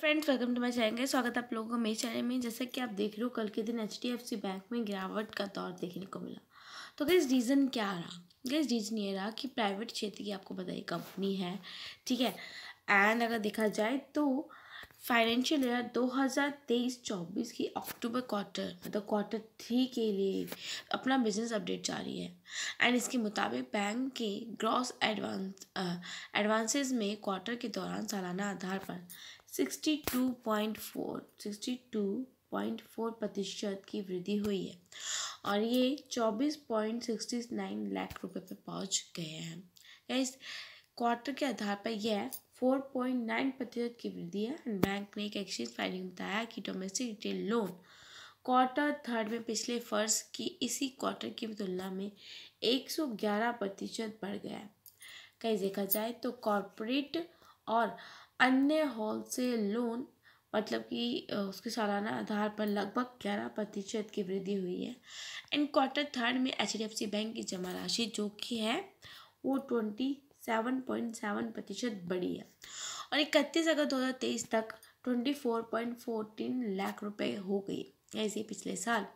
friends welcome to my channel स्वागत है आप लोगों को मेरे चैनल में जैसा कि आप देख रहे हो कल के दिन एच बैंक में गिरावट का दौर देखने को मिला तो गैस रीज़न क्या रहा गैस रीज़न ये रहा कि प्राइवेट क्षेत्र की आपको बताइए कंपनी है ठीक है एंड अगर देखा जाए तो फाइनेंशियल ईयर 2023 हज़ार की अक्टूबर क्वार्टर मतलब क्वार्टर थ्री के लिए अपना बिजनेस अपडेट जारी है एंड इसके मुताबिक बैंक के ग्रॉस एडवांस एडवांसेस में क्वार्टर के दौरान सालाना आधार पर 62.4 प्रतिशत की वृद्धि हुई है और ये 24.69 लाख रुपए पर पहुंच गए हैं इस क्वार्टर के आधार पर यह 4.9 प्रतिशत की वृद्धि है बैंक ने एक एक्सचेंज फाइलिंग बताया कि domestic retail loan quarter third में पिछले फर्स्ट की इसी क्वार्टर की तुलना में 111 प्रतिशत बढ़ गया है कहीं देखा जाए तो कॉरपोरेट और अन्य होलसेल लोन मतलब कि उसके सालाना आधार पर लगभग ग्यारह प्रतिशत की वृद्धि हुई है एंड क्वार्टर थर्ड में H D F C bank की जमा राशि जो कि है वो ट्वेंटी सेवन पॉइंट सेवन प्रतिशत बढ़ी है और इकतीस अगस्त दो हज़ार तेईस तक twenty four point fourteen lakh रुपए हो गई ऐसे पिछले साल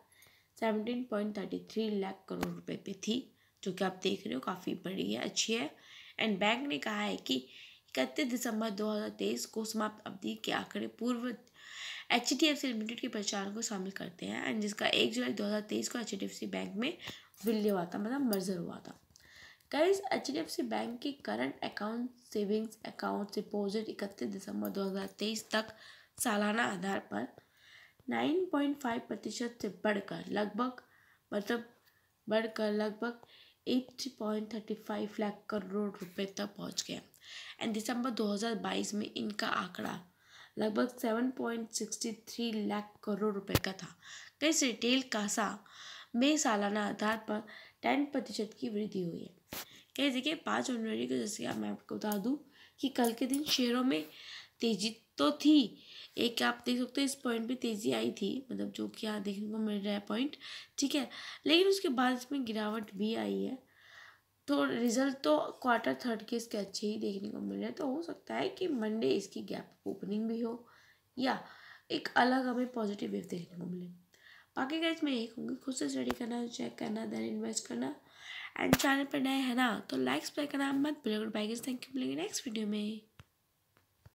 seventeen point thirty three lakh crore रुपए पे थी जो कि आप देख रहे हो काफ़ी बढ़ी है अच्छी है एंड बैंक ने कहा है कि इकतीस दिसंबर 2023 को समाप्त अवधि के आंकड़े पूर्व H D F C limited के पहचान को शामिल करते हैं एंड जिसका एक जुलाई 2023 को H D F C bank में विलय हुआ था मतलब मर्जर हुआ था कई H D F C bank के current account savings account deposit इकतीस दिसंबर 2023 तक सालाना आधार पर 9.5 प्रतिशत से बढ़कर लगभग मतलब बढ़कर लगभग 80.35 लाख करोड़ रुपए तक पहुंच गया एंड दिसंबर 2022 में इनका आंकड़ा लगभग 7.63 लाख करोड़ रुपए का था कई रिटेल कासा में सालाना आधार पर 10 प्रतिशत की वृद्धि हुई है कहीं देखिए पाँच जनवरी को जैसे मैं आपको बता दूँ कि कल के दिन शेयरों में तेजी तो थी एक आप देख सकते हो इस पॉइंट पे तेज़ी आई थी मतलब जो कि यहाँ देखने को मिल रहा है पॉइंट ठीक है लेकिन उसके बाद इसमें गिरावट भी आई है तो रिजल्ट तो क्वार्टर थर्ड के इसके अच्छे ही देखने को मिल रहे हैं तो हो सकता है कि मंडे इसकी गैप ओपनिंग भी हो या एक अलग हमें पॉजिटिव वेव देखने को मिले बाकी गैस मैं यही कहूँगी खुद से स्टडी करना चेक करना देन इन्वेस्ट करना एंड चैनल पर नए है ना तो लाइक्स प्ले करना मत बिल्कुल बाइक थैंक यू मिलेंगे नेक्स्ट वीडियो में